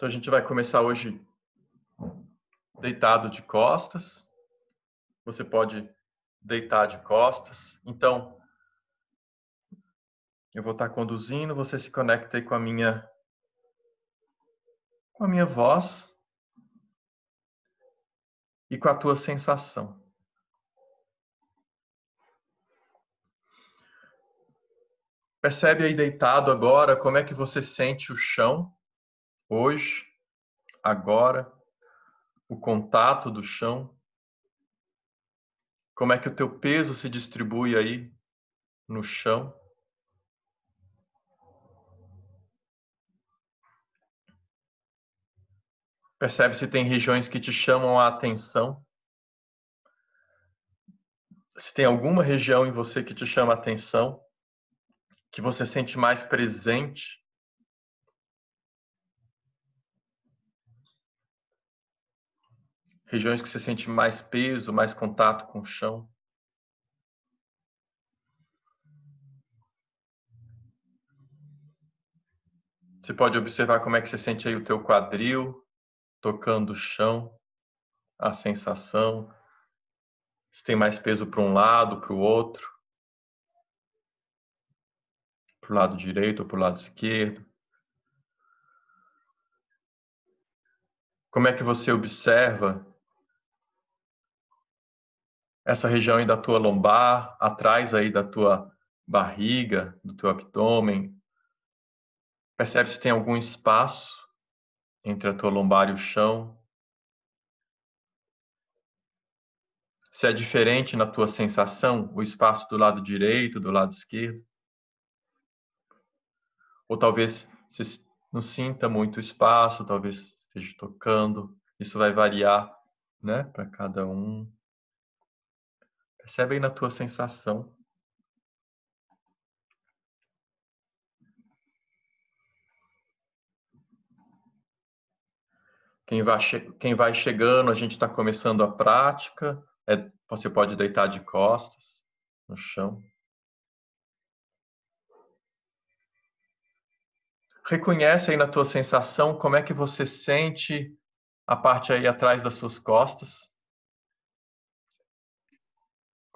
Então a gente vai começar hoje deitado de costas. Você pode deitar de costas. Então eu vou estar conduzindo, você se conecta aí com a minha com a minha voz e com a tua sensação. Percebe aí deitado agora como é que você sente o chão? hoje, agora, o contato do chão? Como é que o teu peso se distribui aí no chão? Percebe se tem regiões que te chamam a atenção? Se tem alguma região em você que te chama a atenção, que você sente mais presente? regiões que você sente mais peso, mais contato com o chão. Você pode observar como é que você sente aí o teu quadril tocando o chão, a sensação, se tem mais peso para um lado, para o outro, para o lado direito ou para o lado esquerdo. Como é que você observa essa região aí da tua lombar, atrás aí da tua barriga, do teu abdômen. Percebe se tem algum espaço entre a tua lombar e o chão. Se é diferente na tua sensação o espaço do lado direito, do lado esquerdo. Ou talvez você não sinta muito espaço, talvez esteja tocando. Isso vai variar, né, para cada um. Percebe aí na tua sensação. Quem vai, quem vai chegando, a gente está começando a prática. É, você pode deitar de costas no chão. Reconhece aí na tua sensação como é que você sente a parte aí atrás das suas costas.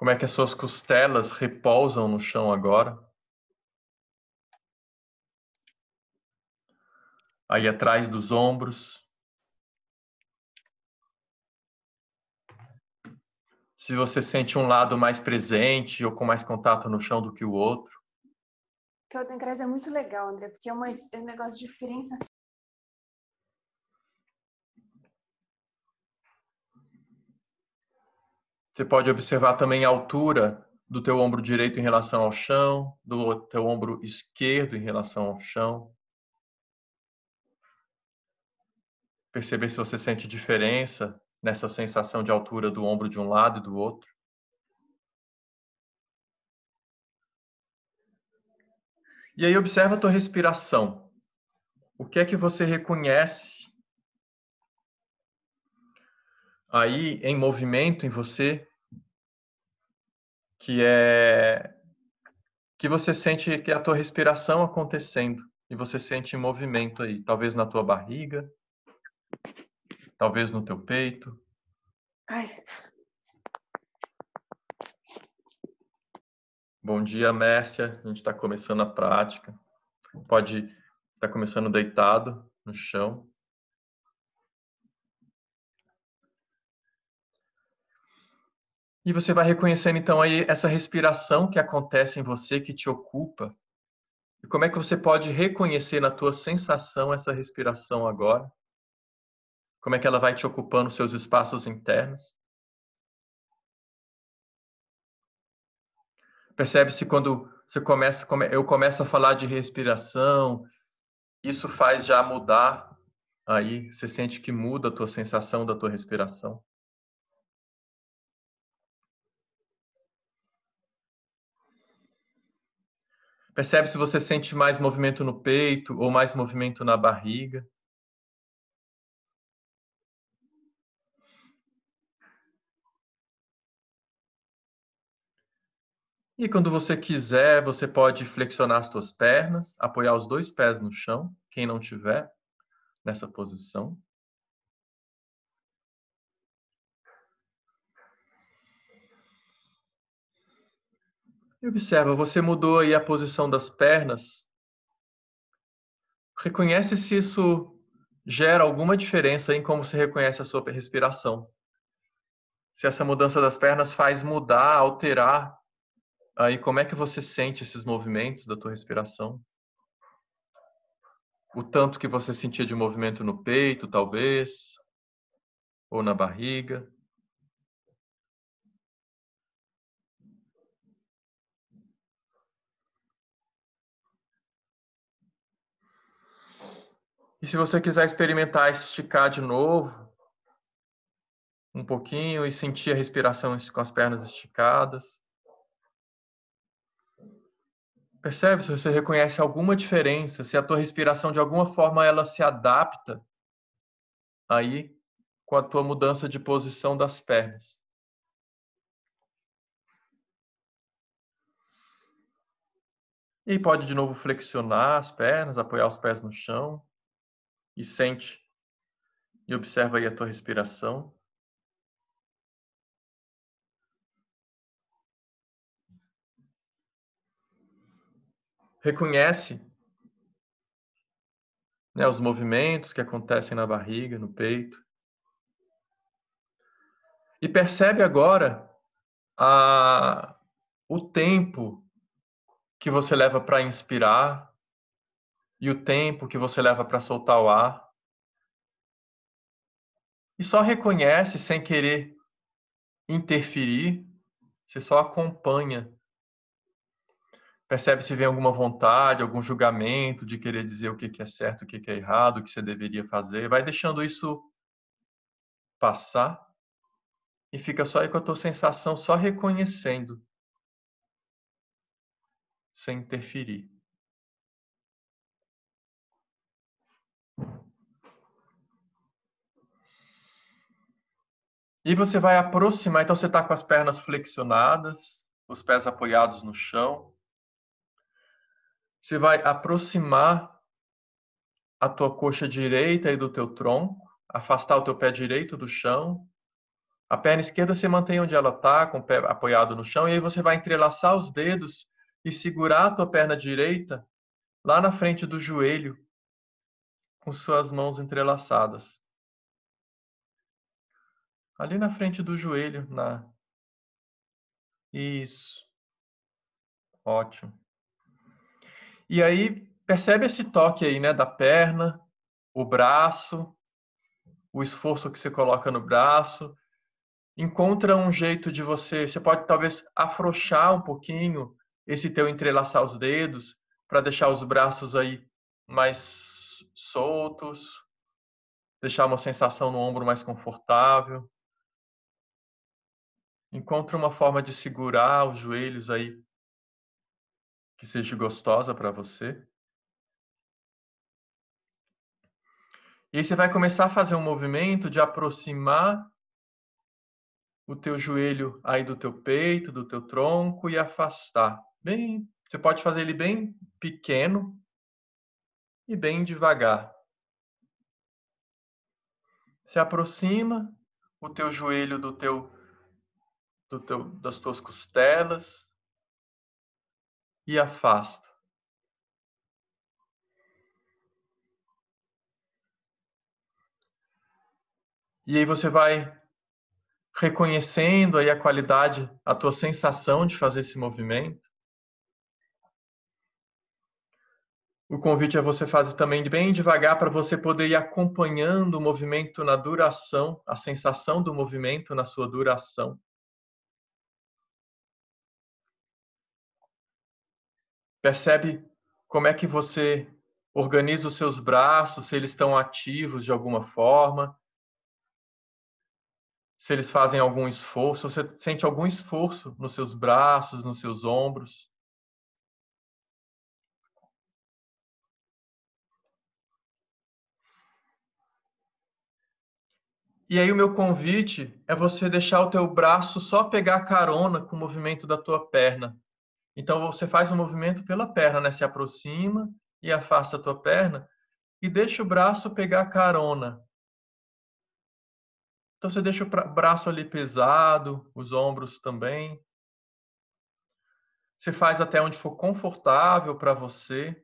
Como é que as suas costelas repousam no chão agora? Aí atrás dos ombros. Se você sente um lado mais presente ou com mais contato no chão do que o outro. Keldencrest é muito legal, André, porque é, é um negócio de experiência Você pode observar também a altura do teu ombro direito em relação ao chão, do teu ombro esquerdo em relação ao chão. Perceber se você sente diferença nessa sensação de altura do ombro de um lado e do outro. E aí observa a tua respiração. O que é que você reconhece aí em movimento em você que é que você sente que a tua respiração acontecendo e você sente movimento aí, talvez na tua barriga, talvez no teu peito. Ai. Bom dia, Mércia. A gente está começando a prática. Pode estar tá começando deitado no chão. E você vai reconhecendo então aí essa respiração que acontece em você, que te ocupa. E como é que você pode reconhecer na tua sensação essa respiração agora? Como é que ela vai te ocupando seus espaços internos? Percebe-se quando você começa, eu começo a falar de respiração, isso faz já mudar aí, você sente que muda a tua sensação da tua respiração. Percebe se você sente mais movimento no peito ou mais movimento na barriga. E quando você quiser, você pode flexionar as suas pernas, apoiar os dois pés no chão, quem não tiver nessa posição. E observa, você mudou aí a posição das pernas. Reconhece se isso gera alguma diferença em como você reconhece a sua respiração. Se essa mudança das pernas faz mudar, alterar, aí como é que você sente esses movimentos da tua respiração? O tanto que você sentia de movimento no peito, talvez, ou na barriga. E se você quiser experimentar esticar de novo, um pouquinho e sentir a respiração com as pernas esticadas. Percebe se você reconhece alguma diferença, se a tua respiração de alguma forma ela se adapta aí com a tua mudança de posição das pernas. E pode de novo flexionar as pernas, apoiar os pés no chão e sente. E observa aí a tua respiração. Reconhece né, os movimentos que acontecem na barriga, no peito. E percebe agora a, o tempo que você leva para inspirar e o tempo que você leva para soltar o ar. E só reconhece sem querer interferir, você só acompanha. Percebe se vem alguma vontade, algum julgamento de querer dizer o que é certo, o que é errado, o que você deveria fazer. Vai deixando isso passar e fica só aí com a tua sensação, só reconhecendo, sem interferir. E você vai aproximar, então você está com as pernas flexionadas, os pés apoiados no chão. Você vai aproximar a tua coxa direita e do teu tronco, afastar o teu pé direito do chão. A perna esquerda você mantém onde ela está, com o pé apoiado no chão, e aí você vai entrelaçar os dedos e segurar a tua perna direita lá na frente do joelho, com suas mãos entrelaçadas. Ali na frente do joelho, na. Isso. Ótimo. E aí, percebe esse toque aí, né, da perna, o braço, o esforço que você coloca no braço. Encontra um jeito de você, você pode talvez afrouxar um pouquinho esse teu entrelaçar os dedos para deixar os braços aí mais soltos, deixar uma sensação no ombro mais confortável. Encontre uma forma de segurar os joelhos aí que seja gostosa para você. E aí você vai começar a fazer um movimento de aproximar o teu joelho aí do teu peito, do teu tronco e afastar. Bem, você pode fazer ele bem pequeno, e bem devagar. Se aproxima o teu joelho do teu, do teu das tuas costelas e afasta. E aí você vai reconhecendo aí a qualidade, a tua sensação de fazer esse movimento. O convite é você fazer também bem devagar para você poder ir acompanhando o movimento na duração, a sensação do movimento na sua duração. Percebe como é que você organiza os seus braços, se eles estão ativos de alguma forma, se eles fazem algum esforço, você sente algum esforço nos seus braços, nos seus ombros. E aí o meu convite é você deixar o teu braço só pegar a carona com o movimento da tua perna. Então você faz o um movimento pela perna, né? Se aproxima e afasta a tua perna e deixa o braço pegar a carona. Então você deixa o braço ali pesado, os ombros também. Você faz até onde for confortável para você.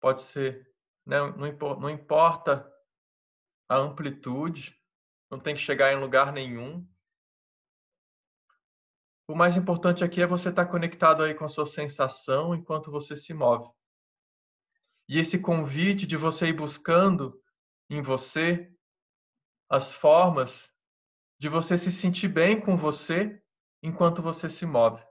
Pode ser, né? não, não importa a amplitude, não tem que chegar em lugar nenhum. O mais importante aqui é você estar tá conectado aí com a sua sensação enquanto você se move. E esse convite de você ir buscando em você as formas de você se sentir bem com você enquanto você se move.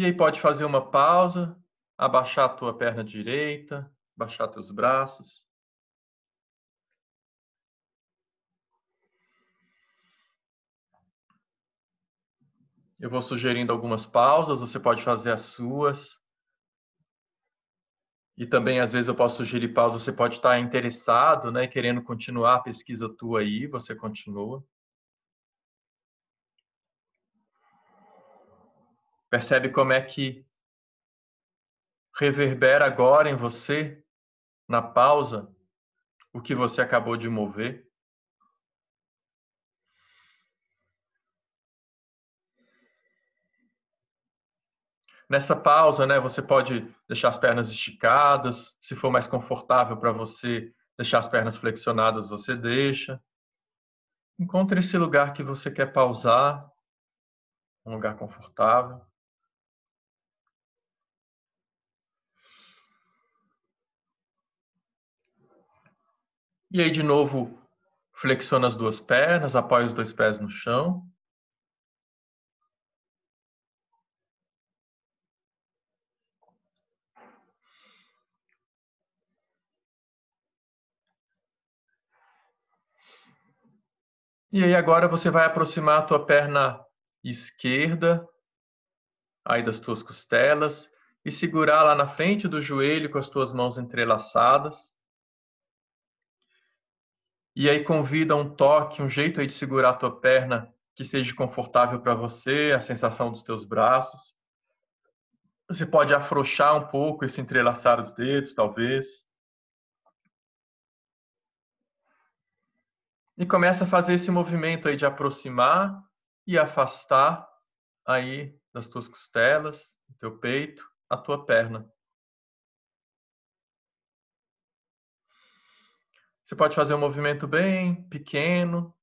E aí pode fazer uma pausa, abaixar a tua perna direita, abaixar teus braços. Eu vou sugerindo algumas pausas, você pode fazer as suas. E também, às vezes, eu posso sugerir pausas, você pode estar interessado, né, querendo continuar a pesquisa tua aí, você continua. Percebe como é que reverbera agora em você, na pausa, o que você acabou de mover? Nessa pausa, né, você pode deixar as pernas esticadas, se for mais confortável para você, deixar as pernas flexionadas, você deixa. Encontre esse lugar que você quer pausar, um lugar confortável. E aí, de novo, flexiona as duas pernas, apoia os dois pés no chão. E aí agora você vai aproximar a tua perna esquerda aí das tuas costelas e segurar lá na frente do joelho com as tuas mãos entrelaçadas e aí convida um toque, um jeito aí de segurar a tua perna que seja confortável para você, a sensação dos teus braços. Você pode afrouxar um pouco e se entrelaçar os dedos, talvez. E começa a fazer esse movimento aí de aproximar e afastar aí das tuas costelas, do teu peito, a tua perna. Você pode fazer um movimento bem pequeno.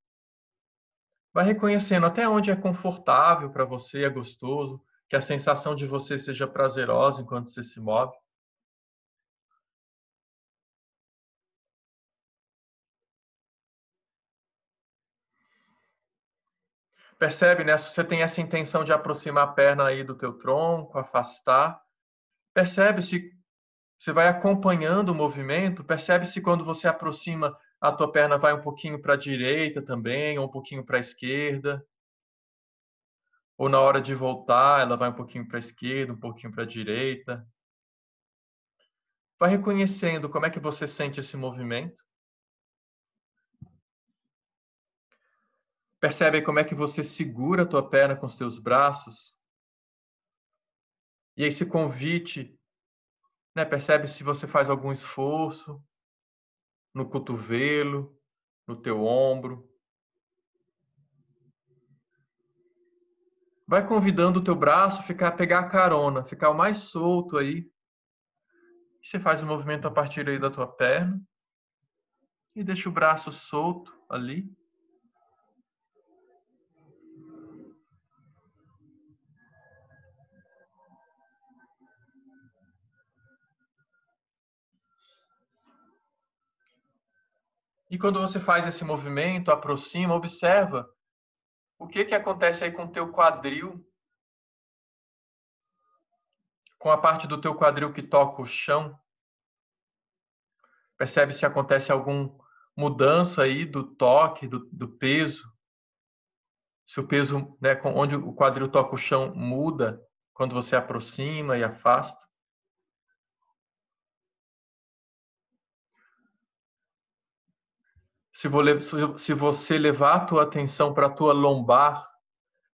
Vai reconhecendo até onde é confortável para você, é gostoso, que a sensação de você seja prazerosa enquanto você se move. Percebe, né? Você tem essa intenção de aproximar a perna aí do teu tronco, afastar. Percebe se você vai acompanhando o movimento, percebe se quando você aproxima, a tua perna vai um pouquinho para a direita também, ou um pouquinho para a esquerda. Ou na hora de voltar, ela vai um pouquinho para a esquerda, um pouquinho para a direita. Vai reconhecendo como é que você sente esse movimento. Percebe como é que você segura a tua perna com os teus braços. E esse convite né? Percebe se você faz algum esforço no cotovelo, no teu ombro. Vai convidando o teu braço a ficar a pegar a carona, ficar o mais solto aí. Você faz o um movimento a partir aí da tua perna e deixa o braço solto ali. E quando você faz esse movimento, aproxima, observa o que, que acontece aí com o teu quadril, com a parte do teu quadril que toca o chão. Percebe se acontece alguma mudança aí do toque, do, do peso. Se o peso, né, onde o quadril toca o chão, muda quando você aproxima e afasta. se você levar a tua atenção para a tua lombar,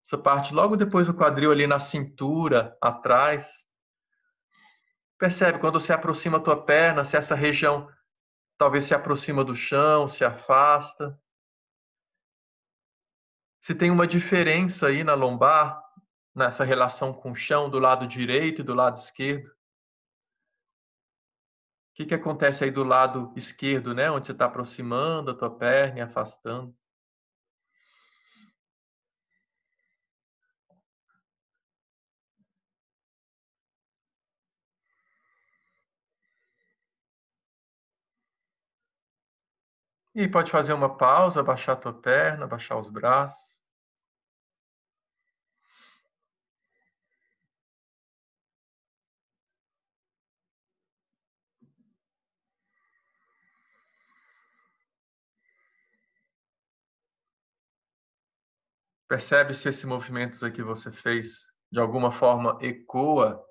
essa parte logo depois do quadril ali na cintura, atrás, percebe quando você aproxima a tua perna, se essa região talvez se aproxima do chão, se afasta. Se tem uma diferença aí na lombar, nessa relação com o chão do lado direito e do lado esquerdo que, que acontece aí do lado esquerdo, né? Onde você está aproximando a tua perna e afastando. E pode fazer uma pausa, baixar a tua perna, baixar os braços. Percebe se esse movimento que você fez de alguma forma ecoa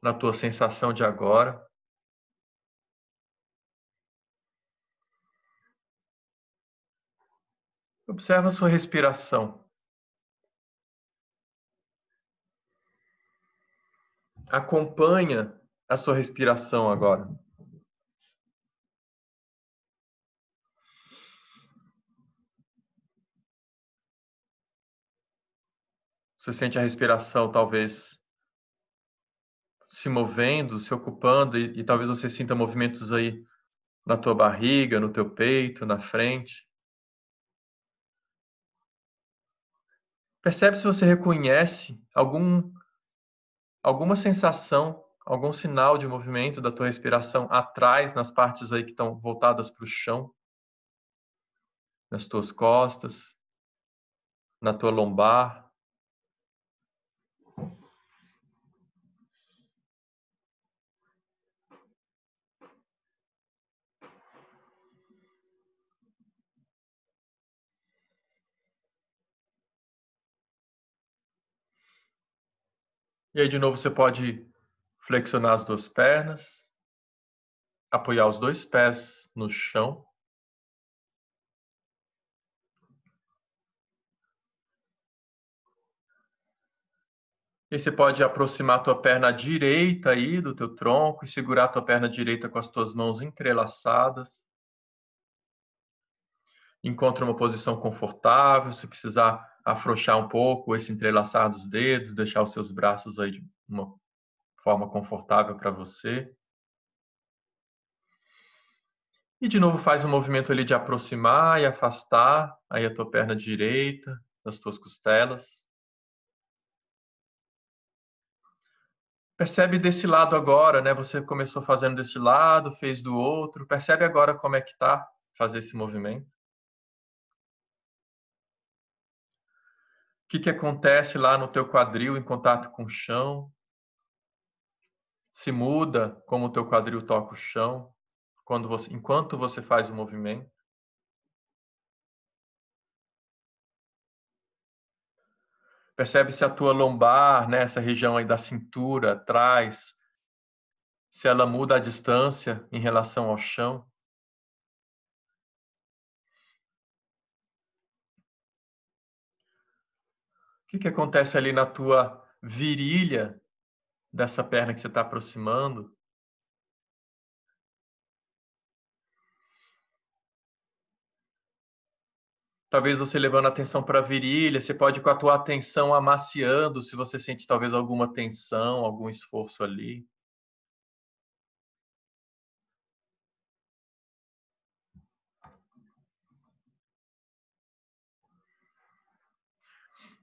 na tua sensação de agora? Observa a sua respiração. Acompanha a sua respiração agora. Você sente a respiração, talvez, se movendo, se ocupando, e, e talvez você sinta movimentos aí na tua barriga, no teu peito, na frente. Percebe se você reconhece algum, alguma sensação, algum sinal de movimento da tua respiração atrás, nas partes aí que estão voltadas para o chão, nas tuas costas, na tua lombar. E aí, de novo, você pode flexionar as duas pernas, apoiar os dois pés no chão. E você pode aproximar a tua perna direita aí do teu tronco e segurar a tua perna direita com as tuas mãos entrelaçadas encontra uma posição confortável, se precisar afrouxar um pouco, esse entrelaçar dos dedos, deixar os seus braços aí de uma forma confortável para você. E de novo faz um movimento ali de aproximar e afastar aí a tua perna direita das tuas costelas. Percebe desse lado agora, né? Você começou fazendo desse lado, fez do outro. Percebe agora como é que tá fazer esse movimento. que, que acontece lá no teu quadril em contato com o chão? Se muda como o teu quadril toca o chão quando você, enquanto você faz o movimento? Percebe se a tua lombar, nessa né, região aí da cintura, atrás, se ela muda a distância em relação ao chão? que, que acontece ali na tua virilha dessa perna que você está aproximando? Talvez você levando a atenção para a virilha, você pode com a tua atenção amaciando, se você sente talvez alguma tensão, algum esforço ali.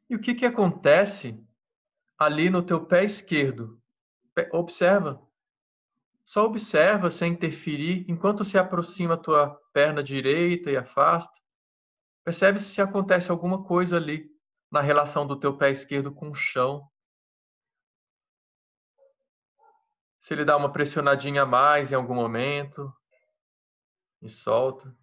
E o que, que acontece ali no teu pé esquerdo? Observa. Só observa sem interferir enquanto se aproxima a tua perna direita e afasta. Percebe se acontece alguma coisa ali na relação do teu pé esquerdo com o chão. Se ele dá uma pressionadinha a mais em algum momento e solta.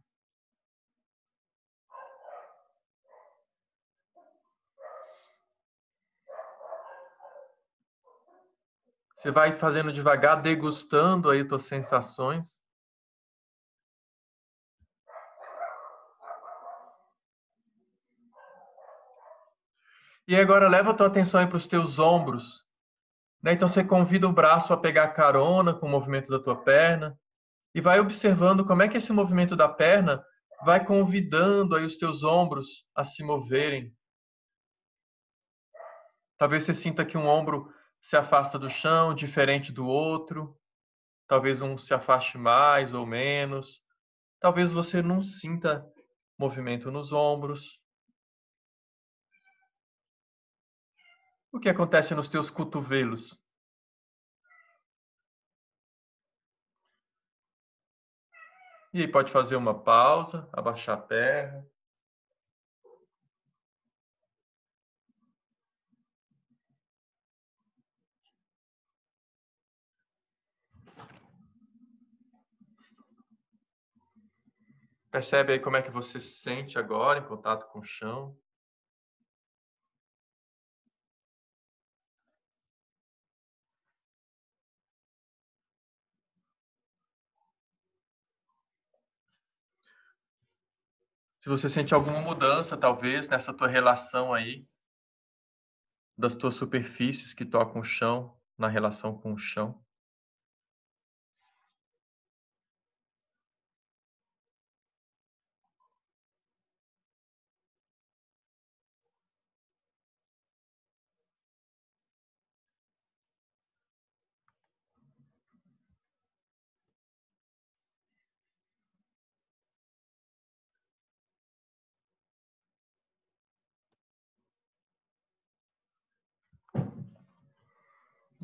Você vai fazendo devagar, degustando aí suas sensações. E agora leva a tua atenção aí para os teus ombros. Né? Então você convida o braço a pegar carona com o movimento da tua perna e vai observando como é que esse movimento da perna vai convidando aí os teus ombros a se moverem. Talvez você sinta que um ombro se afasta do chão, diferente do outro. Talvez um se afaste mais ou menos. Talvez você não sinta movimento nos ombros. O que acontece nos teus cotovelos? E aí pode fazer uma pausa, abaixar a perna. Percebe aí como é que você se sente agora em contato com o chão. Se você sente alguma mudança, talvez, nessa tua relação aí, das tuas superfícies que tocam o chão, na relação com o chão.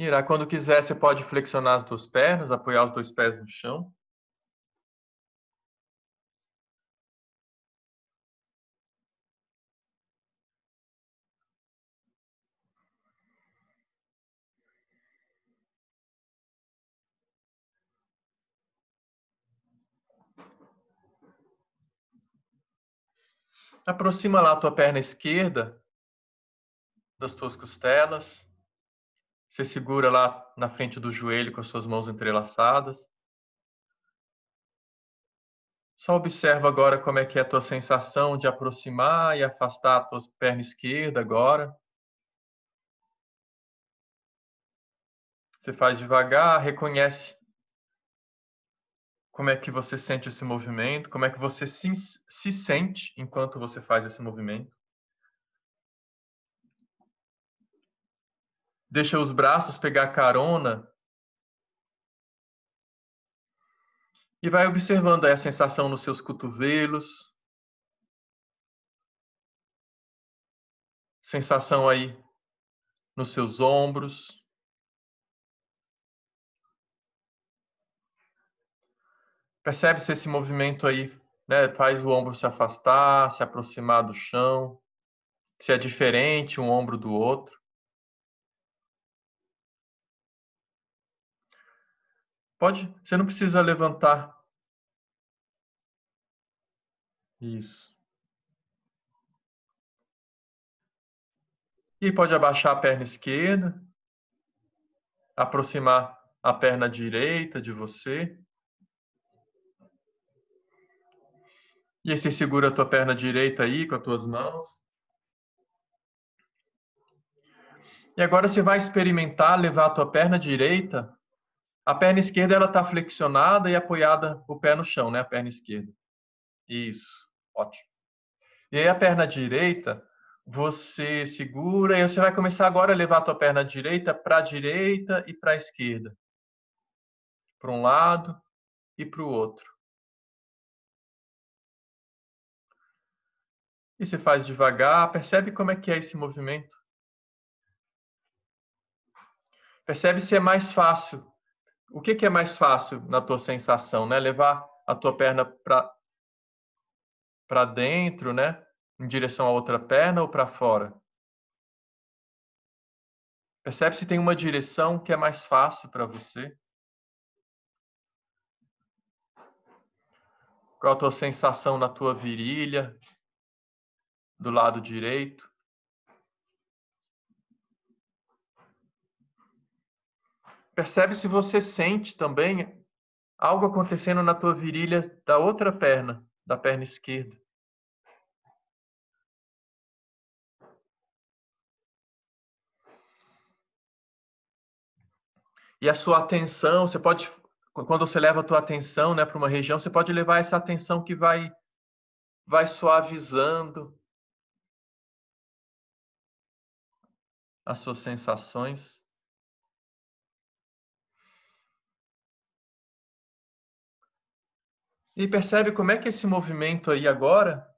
Irá, quando quiser, você pode flexionar as duas pernas, apoiar os dois pés no chão. Aproxima lá a tua perna esquerda das tuas costelas. Você segura lá na frente do joelho com as suas mãos entrelaçadas. Só observa agora como é que é a tua sensação de aproximar e afastar a tua perna esquerda agora. Você faz devagar, reconhece como é que você sente esse movimento, como é que você se, se sente enquanto você faz esse movimento. deixa os braços pegar carona e vai observando a sensação nos seus cotovelos, sensação aí nos seus ombros. Percebe-se esse movimento aí, né? Faz o ombro se afastar, se aproximar do chão, se é diferente um ombro do outro. Pode? Você não precisa levantar. Isso. E pode abaixar a perna esquerda, aproximar a perna direita de você. E aí você segura a tua perna direita aí com as tuas mãos. E agora você vai experimentar levar a tua perna direita a perna esquerda ela está flexionada e apoiada o pé no chão, né? A perna esquerda. Isso, ótimo. E aí a perna direita, você segura e você vai começar agora a levar a tua perna direita para a direita e para a esquerda. Para um lado e para o outro. E você faz devagar, percebe como é que é esse movimento? Percebe se é mais fácil o que, que, é mais fácil na tua sensação, né? Levar a tua perna para para dentro, né? Em direção à outra perna ou para fora? Percebe se tem uma direção que é mais fácil para você? Qual a tua sensação na tua virilha, do lado direito? Percebe se você sente também algo acontecendo na tua virilha da outra perna, da perna esquerda. E a sua atenção, você pode, quando você leva a tua atenção, né, para uma região, você pode levar essa atenção que vai, vai suavizando as suas sensações. E percebe como é que esse movimento aí agora,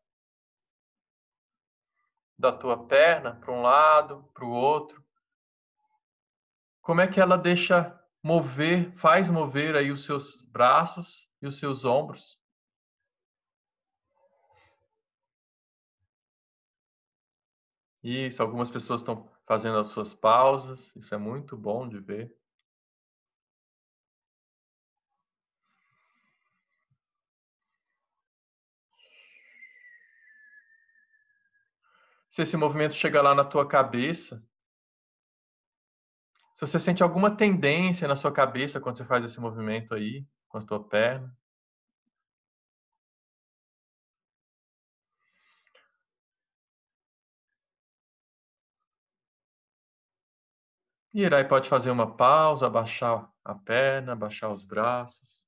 da tua perna para um lado, para o outro, como é que ela deixa mover, faz mover aí os seus braços e os seus ombros. Isso, algumas pessoas estão fazendo as suas pausas, isso é muito bom de ver. se esse movimento chega lá na tua cabeça, se você sente alguma tendência na sua cabeça quando você faz esse movimento aí, com a tua perna. E Irai pode fazer uma pausa, abaixar a perna, abaixar os braços.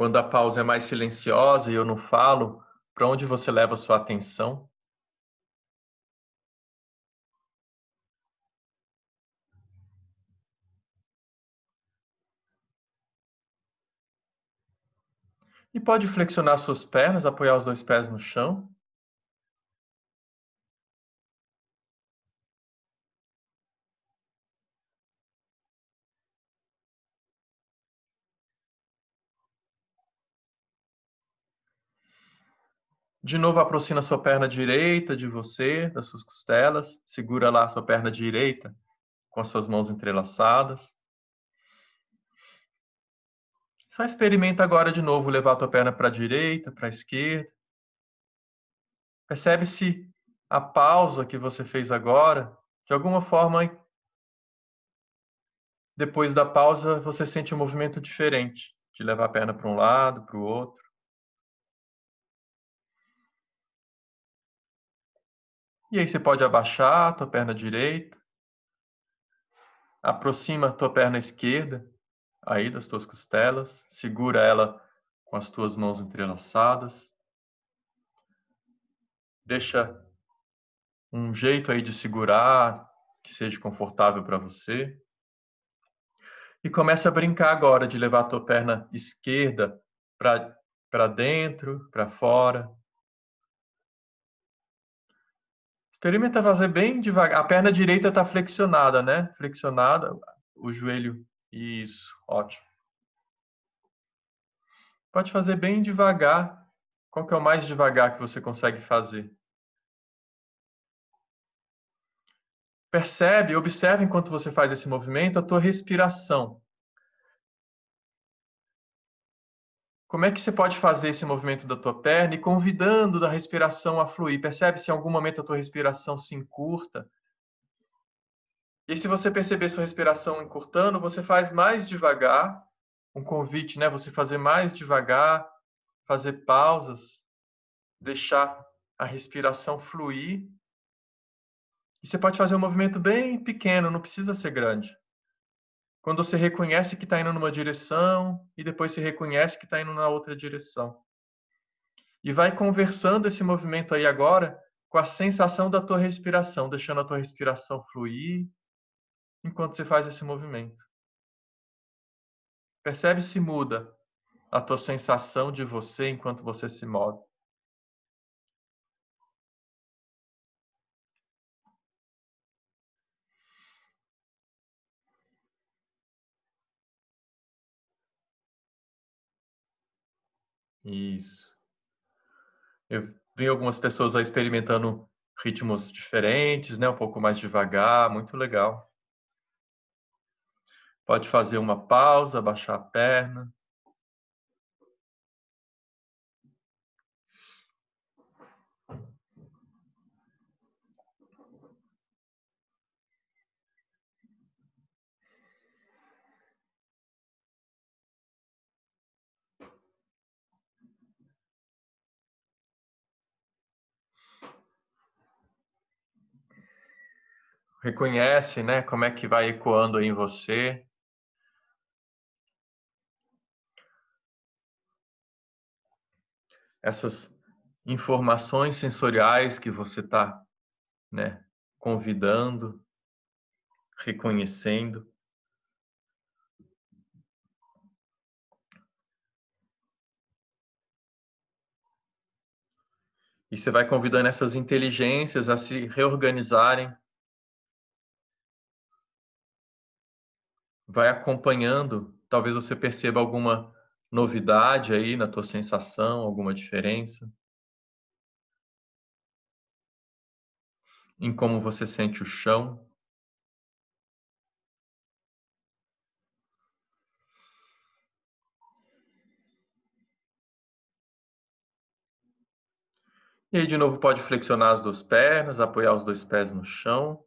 Quando a pausa é mais silenciosa e eu não falo, para onde você leva sua atenção? E pode flexionar suas pernas, apoiar os dois pés no chão. De novo, aproxima sua perna direita de você, das suas costelas. Segura lá a sua perna direita com as suas mãos entrelaçadas. Só experimenta agora de novo levar a tua perna para a direita, para a esquerda. Percebe se a pausa que você fez agora, de alguma forma, depois da pausa, você sente um movimento diferente de levar a perna para um lado, para o outro. E aí você pode abaixar a tua perna direita, aproxima a tua perna esquerda aí das tuas costelas, segura ela com as tuas mãos entrelaçadas. Deixa um jeito aí de segurar que seja confortável para você. E começa a brincar agora de levar a tua perna esquerda para dentro, para fora, Experimenta fazer bem devagar. A perna direita está flexionada, né? Flexionada, o joelho. Isso, ótimo. Pode fazer bem devagar. Qual que é o mais devagar que você consegue fazer? Percebe, observe enquanto você faz esse movimento a tua respiração. Como é que você pode fazer esse movimento da tua perna e convidando da respiração a fluir? Percebe se em algum momento a tua respiração se encurta? E se você perceber sua respiração encurtando, você faz mais devagar, um convite, né? Você fazer mais devagar, fazer pausas, deixar a respiração fluir. E você pode fazer um movimento bem pequeno, não precisa ser grande. Quando você reconhece que está indo numa direção e depois se reconhece que está indo na outra direção. E vai conversando esse movimento aí agora com a sensação da tua respiração, deixando a tua respiração fluir enquanto você faz esse movimento. Percebe se muda a tua sensação de você enquanto você se move. Isso. Eu vi algumas pessoas aí experimentando ritmos diferentes, né? Um pouco mais devagar, muito legal. Pode fazer uma pausa, baixar a perna. Reconhece, né? Como é que vai ecoando aí em você. Essas informações sensoriais que você está, né? Convidando, reconhecendo. E você vai convidando essas inteligências a se reorganizarem vai acompanhando, talvez você perceba alguma novidade aí na tua sensação, alguma diferença. Em como você sente o chão. E aí, de novo, pode flexionar as duas pernas, apoiar os dois pés no chão.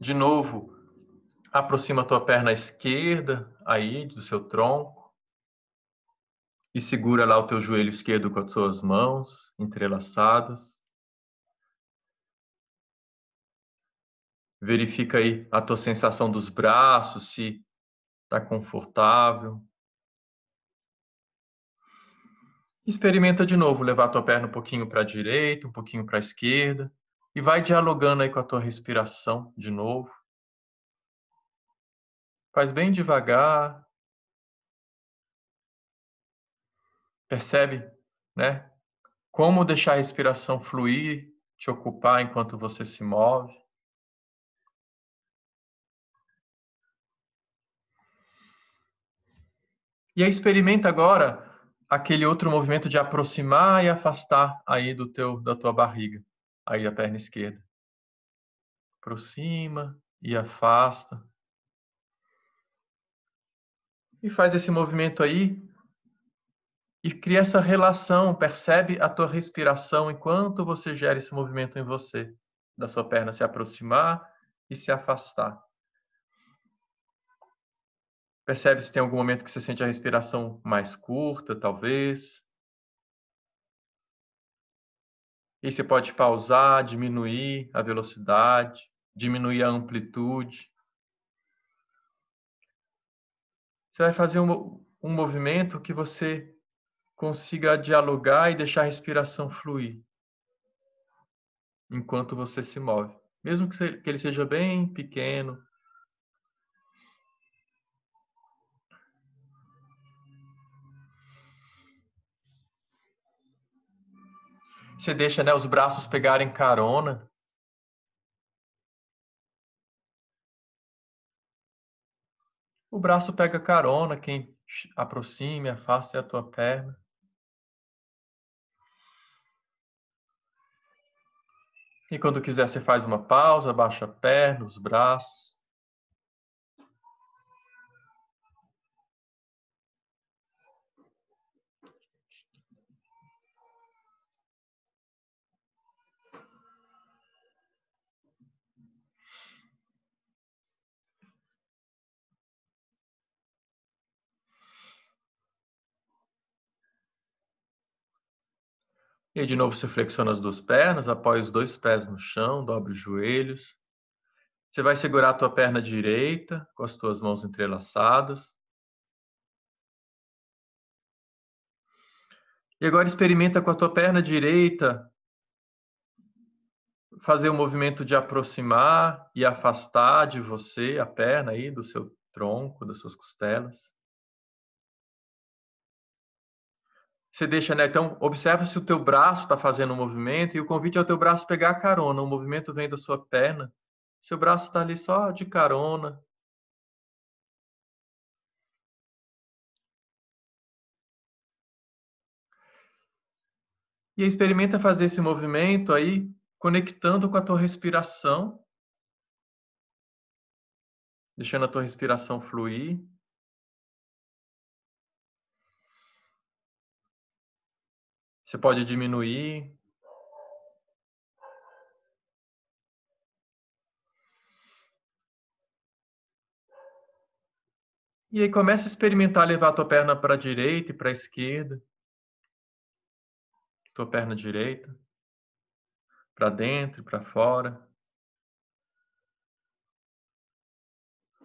De novo, aproxima a tua perna esquerda aí do seu tronco e segura lá o teu joelho esquerdo com as tuas mãos entrelaçadas. Verifica aí a tua sensação dos braços, se está confortável. Experimenta de novo levar a tua perna um pouquinho para a direita, um pouquinho para a esquerda. E vai dialogando aí com a tua respiração de novo. Faz bem devagar. Percebe, né? Como deixar a respiração fluir, te ocupar enquanto você se move. E aí experimenta agora aquele outro movimento de aproximar e afastar aí do teu da tua barriga. Aí a perna esquerda. Aproxima e afasta. E faz esse movimento aí e cria essa relação, percebe a tua respiração enquanto você gera esse movimento em você, da sua perna se aproximar e se afastar. Percebe se tem algum momento que você sente a respiração mais curta, talvez, E você pode pausar, diminuir a velocidade, diminuir a amplitude. Você vai fazer um, um movimento que você consiga dialogar e deixar a respiração fluir enquanto você se move, mesmo que ele seja bem pequeno, Você deixa né, os braços pegarem carona. O braço pega carona, quem aproxime, afaste a tua perna. E quando quiser, você faz uma pausa, baixa a perna, os braços. E de novo você flexiona as duas pernas, apoia os dois pés no chão, dobra os joelhos. Você vai segurar a tua perna direita com as tuas mãos entrelaçadas. E agora experimenta com a tua perna direita fazer o um movimento de aproximar e afastar de você a perna aí do seu tronco, das suas costelas. você deixa, né? Então, observa se o teu braço está fazendo um movimento e o convite é o teu braço pegar a carona. O movimento vem da sua perna. Seu braço está ali só de carona. E experimenta fazer esse movimento aí, conectando com a tua respiração. Deixando a tua respiração fluir. Você pode diminuir. E aí começa a experimentar levar a tua perna para a direita e para a esquerda. Tua perna direita. Para dentro e para fora.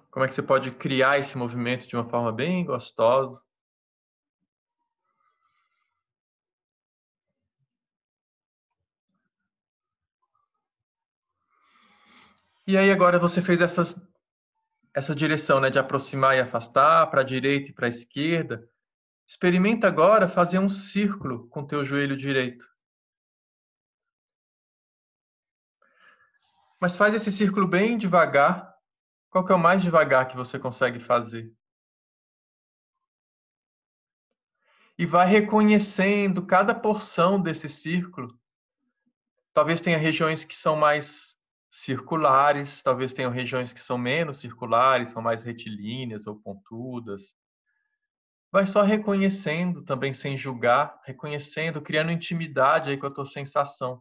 Como é que você pode criar esse movimento de uma forma bem gostosa? E aí agora você fez essas, essa direção né, de aproximar e afastar, para a direita e para a esquerda. Experimenta agora fazer um círculo com teu joelho direito. Mas faz esse círculo bem devagar. Qual que é o mais devagar que você consegue fazer? E vai reconhecendo cada porção desse círculo. Talvez tenha regiões que são mais circulares, talvez tenham regiões que são menos circulares, são mais retilíneas ou pontudas. Vai só reconhecendo também, sem julgar, reconhecendo, criando intimidade aí com a tua sensação.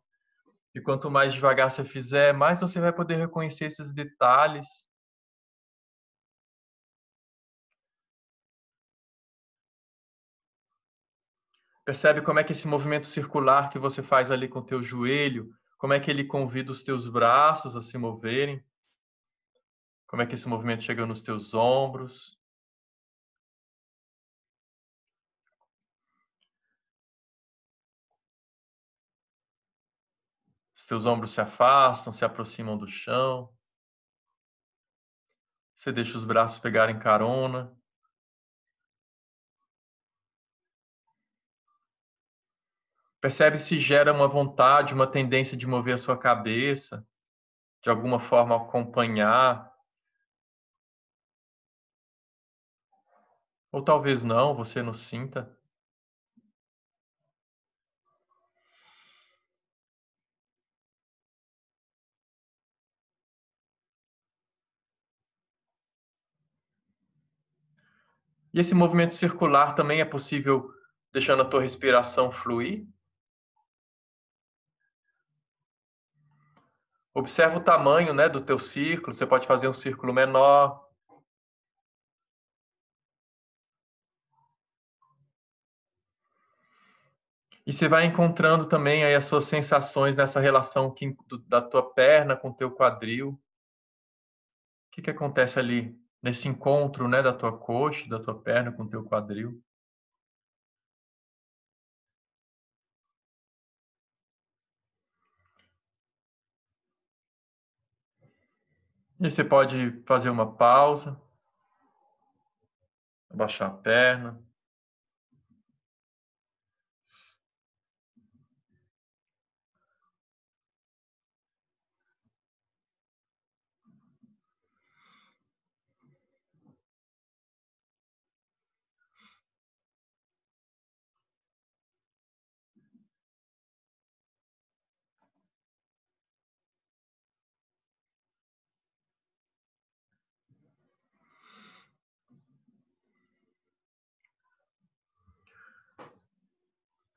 E quanto mais devagar você fizer, mais você vai poder reconhecer esses detalhes. Percebe como é que esse movimento circular que você faz ali com o teu joelho, como é que ele convida os teus braços a se moverem? Como é que esse movimento chega nos teus ombros? Os teus ombros se afastam, se aproximam do chão. Você deixa os braços pegarem carona. Percebe se gera uma vontade, uma tendência de mover a sua cabeça, de alguma forma acompanhar. Ou talvez não, você não sinta. E esse movimento circular também é possível deixando a tua respiração fluir? Observa o tamanho né, do teu círculo. Você pode fazer um círculo menor. E você vai encontrando também aí as suas sensações nessa relação que, do, da tua perna com o teu quadril. O que, que acontece ali nesse encontro né, da tua coxa, da tua perna com o teu quadril? E você pode fazer uma pausa, abaixar a perna.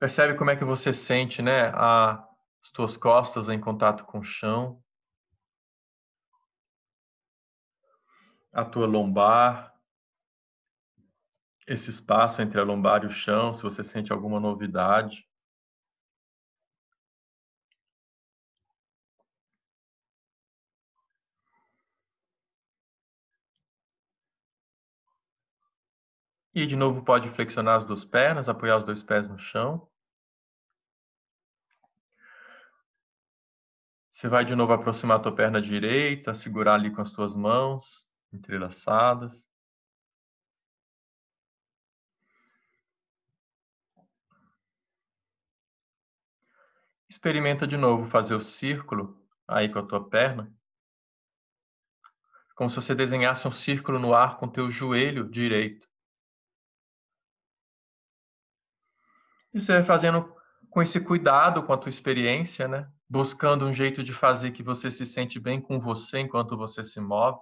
Percebe como é que você sente, né? as tuas costas em contato com o chão. A tua lombar. Esse espaço entre a lombar e o chão, se você sente alguma novidade. E de novo pode flexionar as duas pernas, apoiar os dois pés no chão. Você vai de novo aproximar a tua perna direita, segurar ali com as tuas mãos entrelaçadas. Experimenta de novo fazer o círculo aí com a tua perna. Como se você desenhasse um círculo no ar com teu joelho direito. Isso você vai fazendo com esse cuidado com a tua experiência, né? buscando um jeito de fazer que você se sente bem com você enquanto você se move.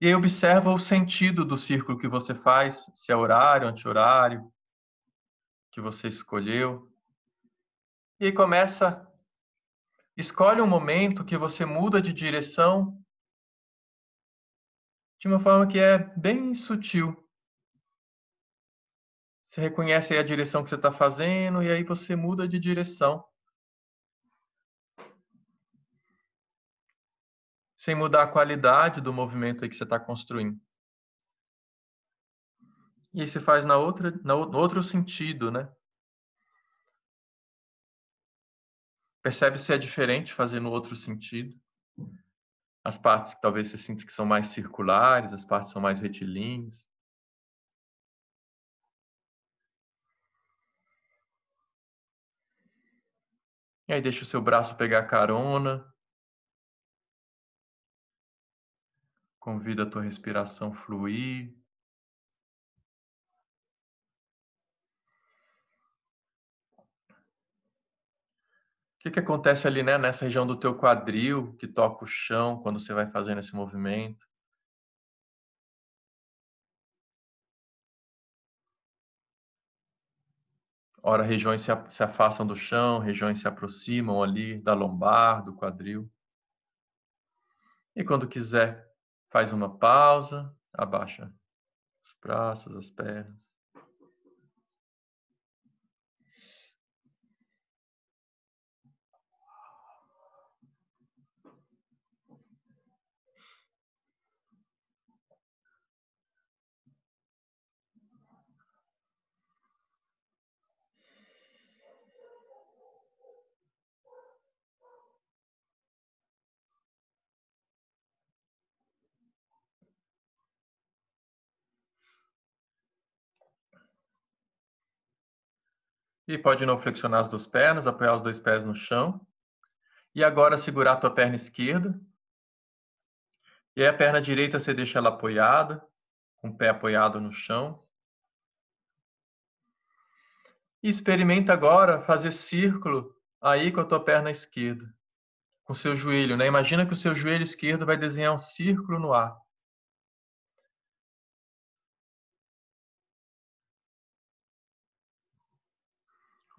E aí observa o sentido do círculo que você faz, se é horário, anti-horário, que você escolheu. E aí começa, escolhe um momento que você muda de direção de uma forma que é bem sutil. Você reconhece a direção que você está fazendo e aí você muda de direção. Sem mudar a qualidade do movimento que você está construindo. E aí você faz na outra, na, no outro sentido, né? Percebe se é diferente fazer no outro sentido. As partes que talvez você sinta que são mais circulares, as partes são mais retilíneas. E aí deixa o seu braço pegar carona. Convida a tua respiração fluir. O que, que acontece ali né, nessa região do teu quadril que toca o chão quando você vai fazendo esse movimento? Ora, regiões se afastam do chão, regiões se aproximam ali da lombar, do quadril. E quando quiser, faz uma pausa, abaixa os braços, as pernas. E pode não flexionar as duas pernas, apoiar os dois pés no chão. E agora segurar a tua perna esquerda. E aí a perna direita você deixa ela apoiada, com o pé apoiado no chão. E experimenta agora fazer círculo aí com a tua perna esquerda, com o seu joelho, né? Imagina que o seu joelho esquerdo vai desenhar um círculo no ar.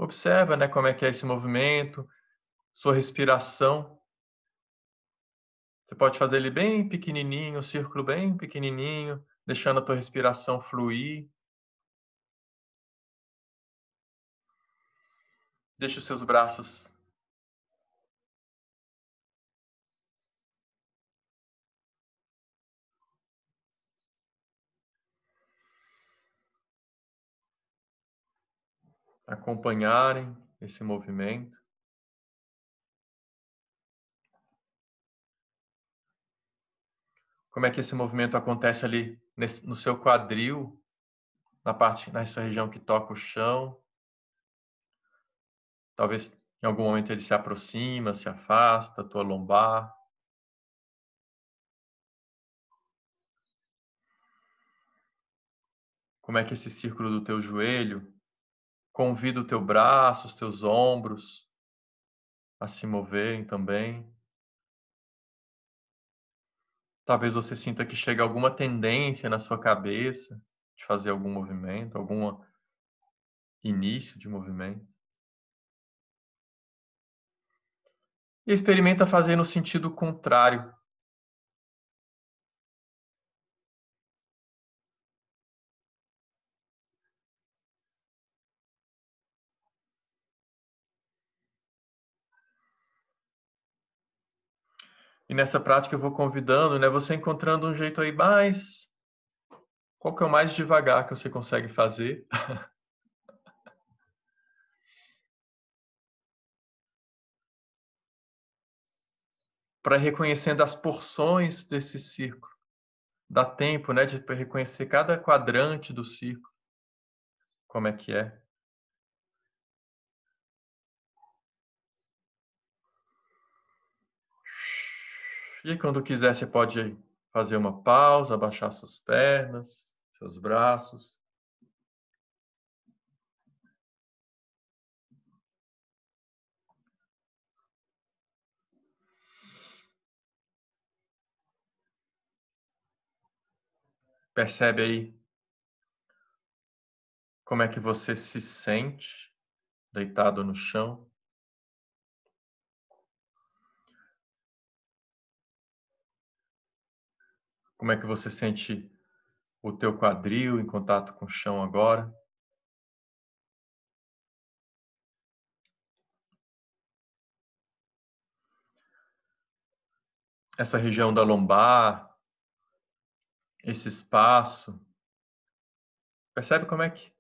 Observa né, como é que é esse movimento, sua respiração. Você pode fazer ele bem pequenininho, um círculo bem pequenininho, deixando a tua respiração fluir. Deixa os seus braços acompanharem esse movimento. Como é que esse movimento acontece ali nesse, no seu quadril, na parte nessa região que toca o chão? Talvez em algum momento ele se aproxima, se afasta, tua lombar. Como é que esse círculo do teu joelho Convida o teu braço, os teus ombros a se moverem também. Talvez você sinta que chega alguma tendência na sua cabeça de fazer algum movimento, algum início de movimento. E experimenta fazer no sentido contrário E nessa prática eu vou convidando, né? Você encontrando um jeito aí mais. Qual que é o mais devagar que você consegue fazer? Para reconhecendo as porções desse círculo. Dá tempo, né, de reconhecer cada quadrante do círculo. Como é que é? E quando quiser, você pode fazer uma pausa, abaixar suas pernas, seus braços. Percebe aí como é que você se sente deitado no chão. Como é que você sente o teu quadril em contato com o chão agora? Essa região da lombar, esse espaço. Percebe como é que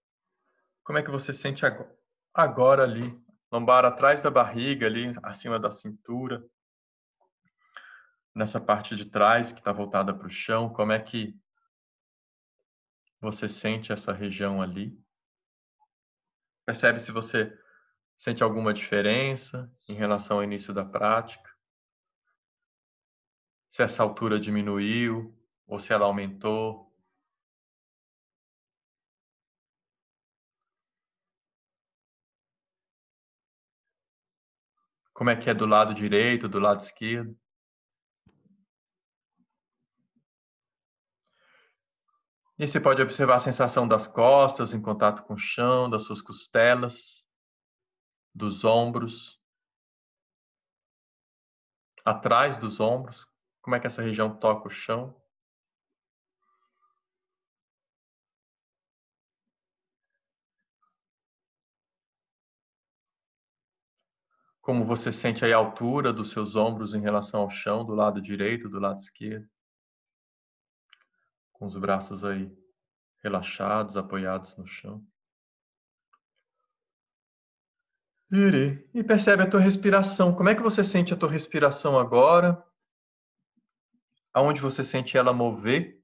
como é que você sente agora, agora ali, lombar atrás da barriga ali, acima da cintura nessa parte de trás que está voltada para o chão, como é que você sente essa região ali? Percebe se você sente alguma diferença em relação ao início da prática? Se essa altura diminuiu ou se ela aumentou? Como é que é do lado direito, do lado esquerdo? E você pode observar a sensação das costas em contato com o chão, das suas costelas, dos ombros, atrás dos ombros, como é que essa região toca o chão. Como você sente a altura dos seus ombros em relação ao chão, do lado direito, do lado esquerdo com os braços aí relaxados, apoiados no chão. Ire. E percebe a tua respiração. Como é que você sente a tua respiração agora? Aonde você sente ela mover,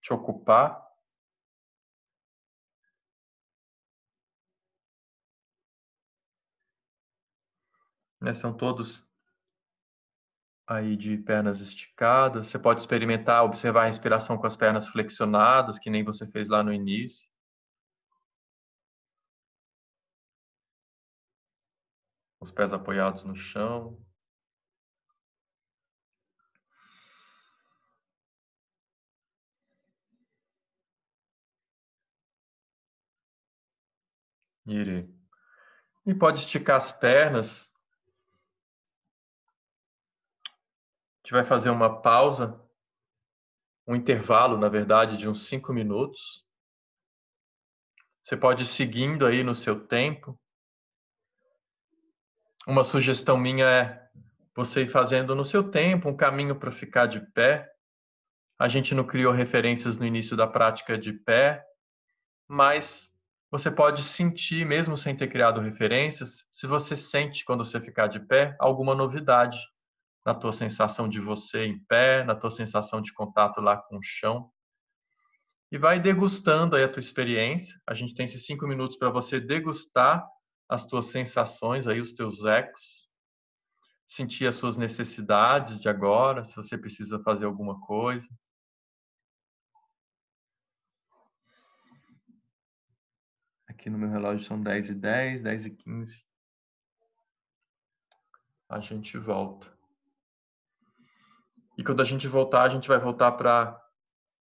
te ocupar? Né? São todos aí de pernas esticadas. Você pode experimentar, observar a respiração com as pernas flexionadas, que nem você fez lá no início. Os pés apoiados no chão. E pode esticar as pernas gente vai fazer uma pausa, um intervalo, na verdade, de uns cinco minutos. Você pode ir seguindo aí no seu tempo. Uma sugestão minha é você ir fazendo no seu tempo um caminho para ficar de pé. A gente não criou referências no início da prática de pé, mas você pode sentir, mesmo sem ter criado referências, se você sente quando você ficar de pé, alguma novidade na tua sensação de você em pé, na tua sensação de contato lá com o chão. E vai degustando aí a tua experiência. A gente tem esses cinco minutos para você degustar as tuas sensações, aí os teus ecos, sentir as suas necessidades de agora, se você precisa fazer alguma coisa. Aqui no meu relógio são 10 e 10, 10 e 15. A gente volta. E quando a gente voltar, a gente vai voltar para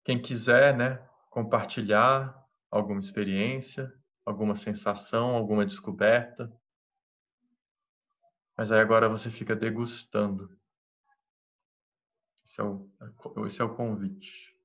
quem quiser, né, compartilhar alguma experiência, alguma sensação, alguma descoberta. Mas aí agora você fica degustando. Esse é o, é esse é o convite.